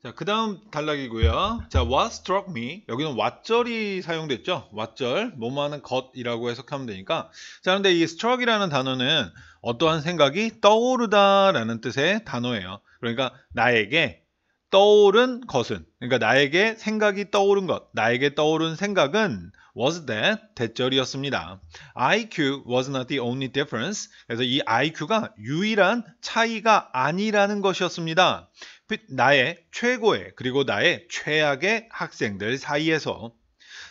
자, 그 다음 단락이고요. 자, what struck me. 여기는 what절이 사용됐죠. what절, 뭐뭐 하는 것이라고 해석하면 되니까. 자, 그런데 이 struck이라는 단어는 어떠한 생각이 떠오르다 라는 뜻의 단어예요. 그러니까 나에게 떠오른 것은 그러니까 나에게 생각이 떠오른 것 나에게 떠오른 생각은 was that 대절이었습니다. IQ was not the only difference. 그래서 이 IQ가 유일한 차이가 아니라는 것이었습니다. 그 나의 최고의 그리고 나의 최악의 학생들 사이에서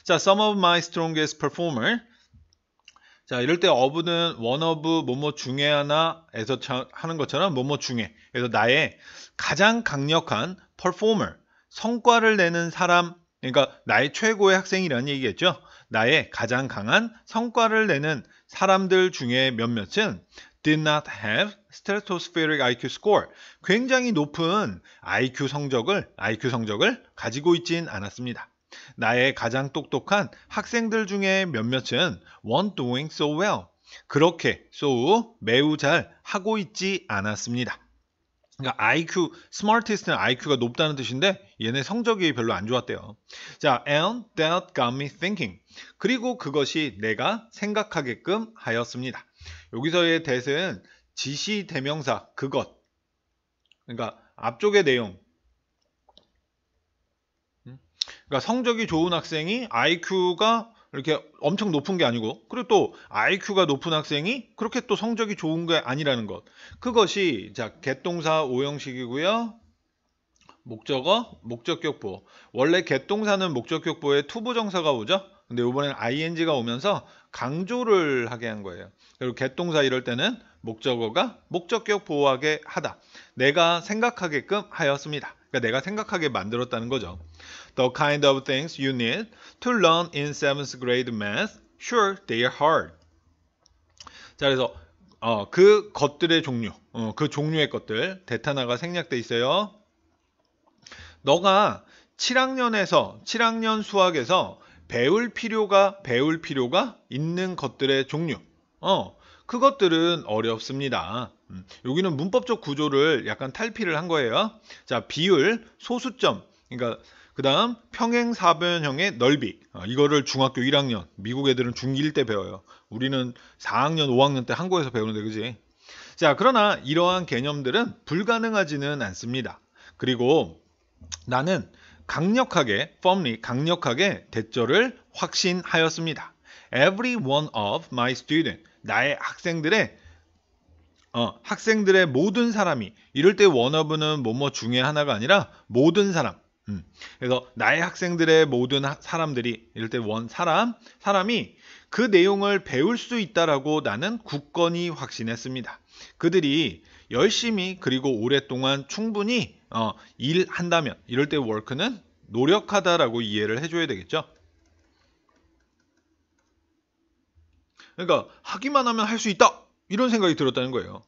자, some of my strongest performer 자 이럴 때 어부는 원어브 뭐뭐 중에 하나에서 하는 것처럼 뭐뭐 중에 그래서 나의 가장 강력한 퍼포머 성과를 내는 사람 그러니까 나의 최고의 학생이라는 얘기겠죠 나의 가장 강한 성과를 내는 사람들 중에 몇몇은 did not have stratospheric IQ score. 굉장히 높은 IQ 성적을 IQ 성적을 가지고 있진 않았습니다. 나의 가장 똑똑한 학생들 중에 몇몇은 weren't doing so well. 그렇게 so 매우 잘 하고 있지 않았습니다. 그러니까 IQ, smartest는 IQ가 높다는 뜻인데 얘네 성적이 별로 안 좋았대요. 자, and that got me thinking. 그리고 그것이 내가 생각하게끔 하였습니다. 여기서의 that은 지시 대명사 그것. 그러니까 앞쪽의 내용 그러니까 성적이 좋은 학생이 IQ가 이렇게 엄청 높은 게 아니고 그리고 또 IQ가 높은 학생이 그렇게 또 성적이 좋은 게 아니라는 것 그것이 자 갯동사 오형식이고요 목적어 목적격보 원래 개동사는 목적격보에 투부정사가 오죠 근데 이번엔 ing가 오면서 강조를 하게 한 거예요 그리고 개동사 이럴 때는 목적어가 목적격 보호하게 하다 내가 생각하게끔 하였습니다 그러니까 내가 생각하게 만들었다는 거죠. The kind of things you need to learn in 7th grade math, sure they are hard. 자, 그래서 어, 그 것들의 종류, 어, 그 종류의 것들, 데타나가 생략돼 있어요. 너가 7학년에서 7학년 수학에서 배울 필요가 배울 필요가 있는 것들의 종류. 어, 그것들은 어렵습니다. 음, 여기는 문법적 구조를 약간 탈피를 한 거예요. 자, 비율, 소수점, 그러니까 그 다음 평행 사변형의 넓이 어, 이거를 중학교 1학년 미국 애들은 중1 때 배워요 우리는 4학년 5학년 때 한국에서 배우는데 그지 자 그러나 이러한 개념들은 불가능하지는 않습니다 그리고 나는 강력하게 펌리 강력하게 대처를 확신하였습니다 every one of my student s 나의 학생들의 어, 학생들의 모든 사람이 이럴 때 one o f 는 뭐뭐 중에 하나가 아니라 모든 사람 음, 그래서 나의 학생들의 모든 하, 사람들이 이럴 때원 사람 사람이 그 내용을 배울 수 있다라고 나는 굳건히 확신했습니다. 그들이 열심히 그리고 오랫동안 충분히 어, 일한다면 이럴 때 work는 노력하다라고 이해를 해줘야 되겠죠. 그러니까 하기만 하면 할 수 있다. 이런 생각이 들었다는 거예요.